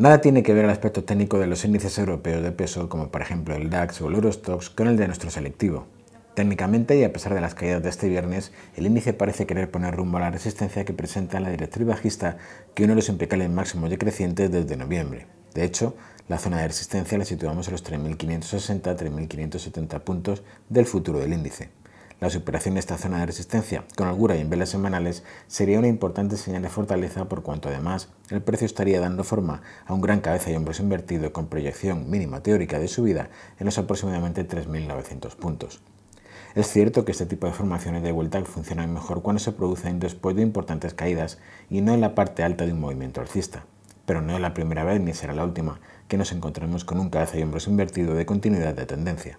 Nada tiene que ver el aspecto técnico de los índices europeos de peso, como por ejemplo el DAX o el Eurostox, con el de nuestro selectivo. Técnicamente, y a pesar de las caídas de este viernes, el índice parece querer poner rumbo a la resistencia que presenta la directriz bajista, que uno de los impecables máximos decrecientes desde noviembre. De hecho, la zona de resistencia la situamos en los 3.560-3.570 puntos del futuro del índice. La superación de esta zona de resistencia con holgura y en velas semanales sería una importante señal de fortaleza por cuanto además el precio estaría dando forma a un gran cabeza y hombros invertido con proyección mínima teórica de subida en los aproximadamente 3.900 puntos. Es cierto que este tipo de formaciones de vuelta funcionan mejor cuando se producen después de importantes caídas y no en la parte alta de un movimiento alcista, pero no es la primera vez ni será la última que nos encontremos con un cabeza y hombros invertido de continuidad de tendencia.